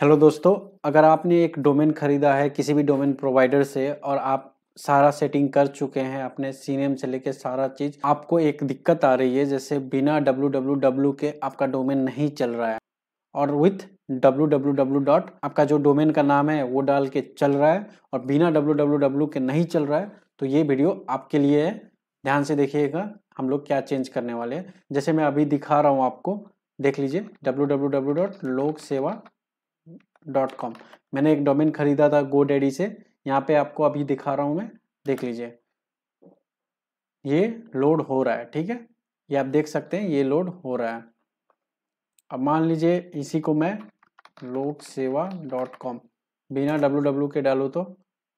hello दोस्तों अगर आपने एक डोमेन ख़रीदा है किसी भी डोमेन प्रोवाइडर से और आप सारा सेटिंग कर चुके हैं अपने सीनेम से लेके सारा चीज़ आपको एक दिक्कत आ रही है जैसे बिना डब्लू के आपका डोमेन नहीं चल रहा है और विथ डब्लू डॉट आपका जो डोमेन का नाम है वो डाल के चल रहा है और बिना डब्लू के नहीं चल रहा है तो ये वीडियो आपके लिए है ध्यान से देखिएगा हम लोग क्या चेंज करने वाले हैं जैसे मैं अभी दिखा रहा हूँ आपको देख लीजिए डब्लू डब्लू डब्लू डॉट लोक सेवा डॉट कॉम मैंने एक डोमेन खरीदा था गो डैडी से यहाँ पे आपको अभी दिखा रहा हूँ मैं देख लीजिए ये लोड हो रहा है ठीक है ये आप देख सकते हैं ये लोड हो रहा है अब मान लीजिए इसी को मैं लोक सेवा डॉट कॉम बिना डब्लू डब्ल्यू के डालो तो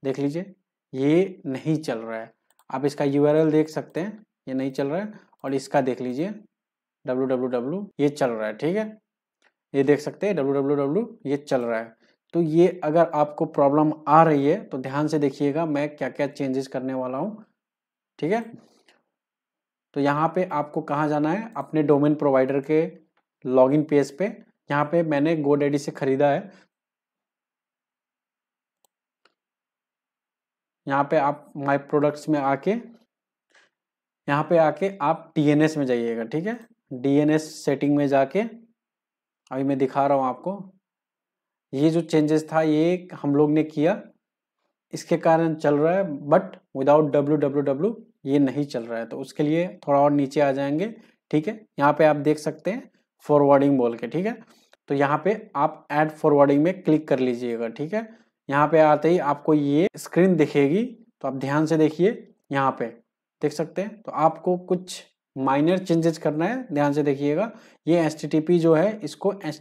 देख लीजिए ये नहीं चल रहा है आप इसका यू देख सकते हैं ये नहीं चल रहा है और इसका देख लीजिए डब्लू डब्लू डब्लू ये चल रहा है ठीक है ये देख सकते हैं डब्ल्यू डब्ल्यू डब्ल्यू ये चल रहा है तो ये अगर आपको प्रॉब्लम आ रही है तो ध्यान से देखिएगा मैं क्या क्या चेंजेस करने वाला हूँ ठीक है तो यहाँ पे आपको कहाँ जाना है अपने डोमेन प्रोवाइडर के लॉगिन पेज पे यहाँ पे मैंने गोडेडी से खरीदा है यहाँ पे आप माय प्रोडक्ट्स में आके यहाँ पे आके आप टीएनएस में जाइएगा ठीक है डीएनएस सेटिंग में जाके अभी मैं दिखा रहा हूँ आपको ये जो चेंजेस था ये हम लोग ने किया इसके कारण चल रहा है but without W W W ये नहीं चल रहा है तो उसके लिए थोड़ा और नीचे आ जाएंगे ठीक है यहाँ पे आप देख सकते हैं फॉरवर्डिंग बोल के ठीक है तो यहाँ पे आप ऐड फॉरवर्डिंग में क्लिक कर लीजिएगा ठीक है यहाँ पे आते ही आपको ये स्क्रीन दिखेगी तो आप ध्यान से देखिए यहाँ पे देख सकते हैं तो आपको कुछ माइनर चेंजेस करना है ध्यान से देखिएगा ये एस जो है इसको एस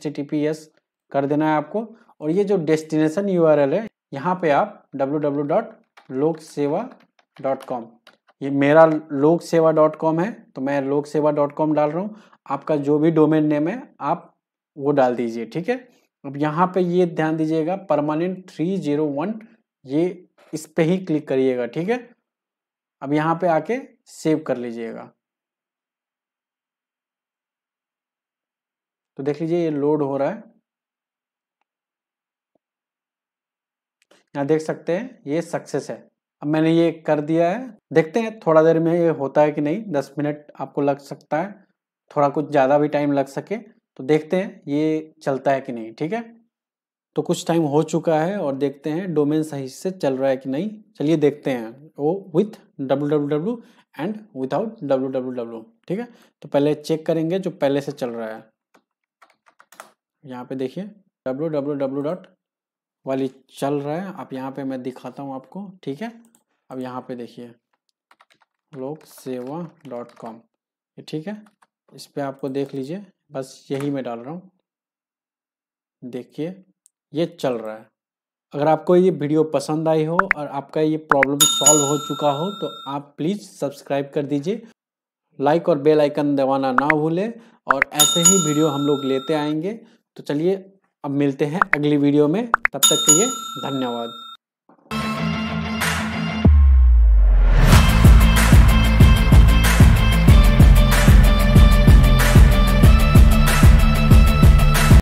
कर देना है आपको और ये जो डेस्टिनेशन यू है यहाँ पे आप www.loksewa.com ये मेरा लोक सेवा डॉट कॉम है तो मैं लोक सेवा डॉट कॉम डाल रहा हूँ आपका जो भी डोमेन नेम है आप वो डाल दीजिए ठीक है अब यहाँ पे ये ध्यान दीजिएगा परमानेंट थ्री जीरो वन ये इस पे ही क्लिक करिएगा ठीक है अब यहाँ पे आके सेव कर लीजिएगा तो देख लीजिए ये लोड हो रहा है यहाँ देख सकते हैं ये सक्सेस है अब मैंने ये कर दिया है देखते हैं थोड़ा देर में ये होता है कि नहीं दस मिनट आपको लग सकता है थोड़ा कुछ ज़्यादा भी टाइम लग सके तो देखते हैं ये चलता है कि नहीं ठीक है तो कुछ टाइम हो चुका है और देखते हैं डोमेन सही से चल रहा है कि नहीं चलिए देखते हैं वो with W W W and without W W W ठीक है तो पहले चेक करेंगे जो पहले से चल रहा है यहाँ पे देखिए डब्लू डब्लू डब्लू डॉट वाली चल रहा है आप यहाँ पे मैं दिखाता हूँ आपको ठीक है अब यहाँ पे देखिए लोक सेवा डॉट कॉम ठीक है इस पर आपको देख लीजिए बस यही मैं डाल रहा हूँ देखिए ये चल रहा है अगर आपको ये वीडियो पसंद आई हो और आपका ये प्रॉब्लम सॉल्व हो चुका हो तो आप प्लीज़ सब्सक्राइब कर दीजिए लाइक और बेल आइकन दबाना ना भूलें और ऐसे ही वीडियो हम लोग लेते आएंगे तो चलिए अब मिलते हैं अगली वीडियो में तब तक के लिए धन्यवाद